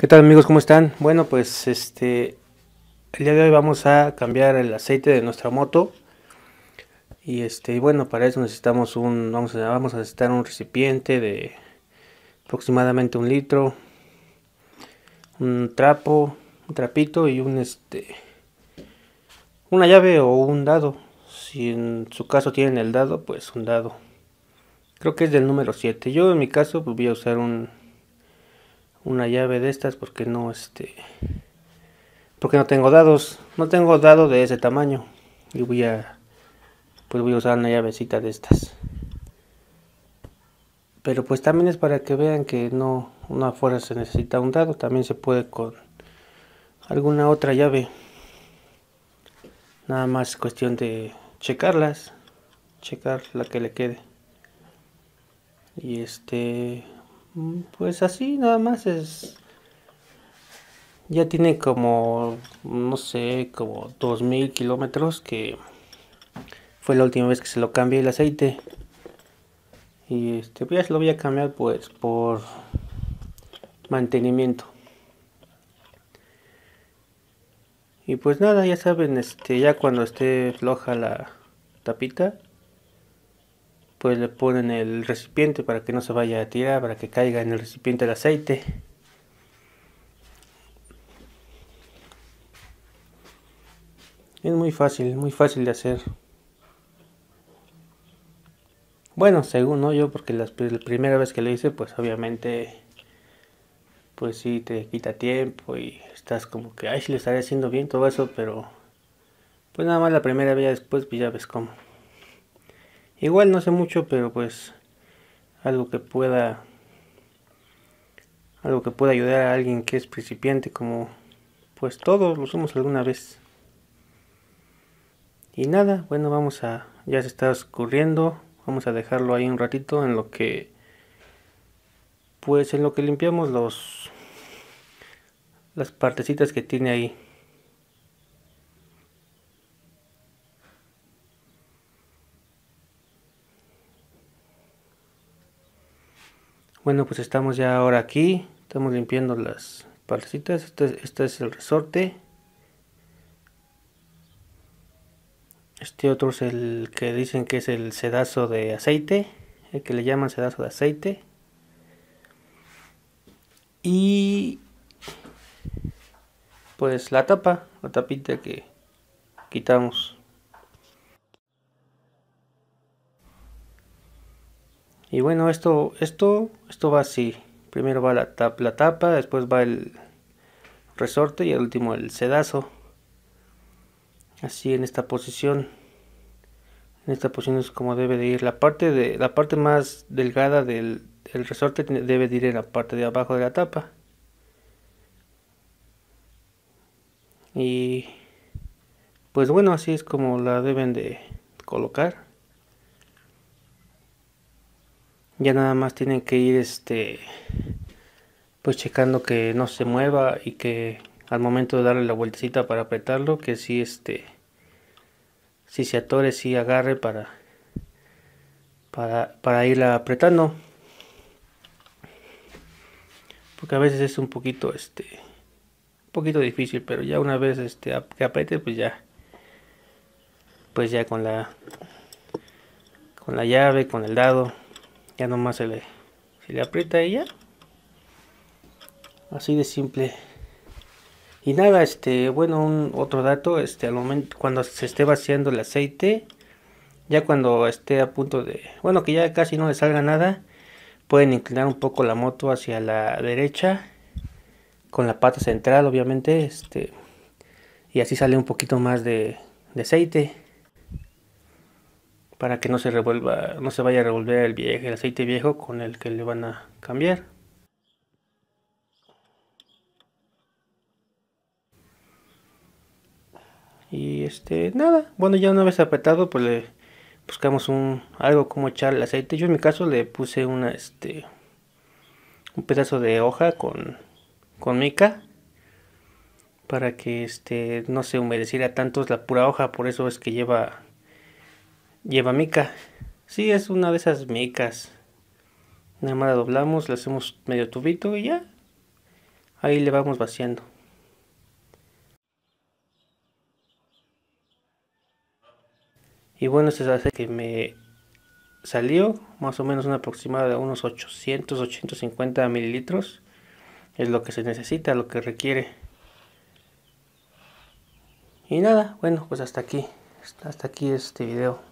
¿Qué tal amigos? ¿Cómo están? Bueno, pues este el día de hoy vamos a cambiar el aceite de nuestra moto. Y este, y bueno, para eso necesitamos un vamos a vamos a necesitar un recipiente de aproximadamente un litro, un trapo, un trapito y un este una llave o un dado. Si en su caso tienen el dado, pues un dado. Creo que es del número 7. Yo en mi caso pues, voy a usar un una llave de estas porque no este porque no tengo dados no tengo dado de ese tamaño y voy a pues voy a usar una llavecita de estas pero pues también es para que vean que no una fuerza se necesita un dado también se puede con alguna otra llave nada más cuestión de checarlas checar la que le quede y este Mm, pues así, nada más es. Ya tiene como, no sé, como 2000 kilómetros que fue la última vez que se lo cambié el aceite. Y este, pues se lo voy a cambiar pues por mantenimiento. Y pues nada, ya saben, este, ya cuando esté floja la tapita, pues le ponen el recipiente para que no se vaya a tirar, para que caiga en el recipiente el aceite. Es muy fácil, muy fácil de hacer. Bueno, según no yo, porque la primera vez que lo hice, pues obviamente, pues sí te quita tiempo y estás como que, ay, si lo estaré haciendo bien todo eso, pero pues nada más la primera vez, después pues ya ves cómo. Igual no sé mucho, pero pues algo que pueda algo que pueda ayudar a alguien que es principiante como pues todos lo somos alguna vez. Y nada, bueno, vamos a ya se está escurriendo, vamos a dejarlo ahí un ratito en lo que pues en lo que limpiamos los las partecitas que tiene ahí. Bueno, pues estamos ya ahora aquí. Estamos limpiando las palcitas, Este, este, es el resorte. Este otro es el que dicen que es el sedazo de aceite. El que le llaman sedazo de aceite. Y pues la tapa, la tapita que quitamos. Y bueno, esto, esto, esto va así. Primero va la, la tapa, después va el resorte y al último el sedazo. Así en esta posición. En esta posición es como debe de ir. La parte, de, la parte más delgada del, del resorte debe de ir en la parte de abajo de la tapa. Y pues bueno, así es como la deben de colocar. ya nada más tienen que ir este pues checando que no se mueva y que al momento de darle la vueltecita para apretarlo que si este si se atore si agarre para para para irla apretando porque a veces es un poquito este un poquito difícil pero ya una vez este que apriete pues ya pues ya con la con la llave con el dado ya nomás se le, se le aprieta ella así de simple y nada este bueno un otro dato este al momento cuando se esté vaciando el aceite ya cuando esté a punto de bueno que ya casi no le salga nada pueden inclinar un poco la moto hacia la derecha con la pata central obviamente este y así sale un poquito más de aceite para que no se revuelva, no se vaya a revolver el viejo, el aceite viejo con el que le van a cambiar. Y este, nada, bueno ya una vez apretado pues le buscamos un algo como echar el aceite. Yo en mi caso le puse una este un pedazo de hoja con con mica para que este no se humedeciera tanto es la pura hoja, por eso es que lleva Lleva mica. si es una de esas micas. Nada más la doblamos, le hacemos medio tubito y ya. Ahí le vamos vaciando. Y bueno, se hace que me salió más o menos una aproximada de unos 800, 850 mililitros. Es lo que se necesita, lo que requiere. Y nada, bueno, pues hasta aquí. Hasta aquí este video.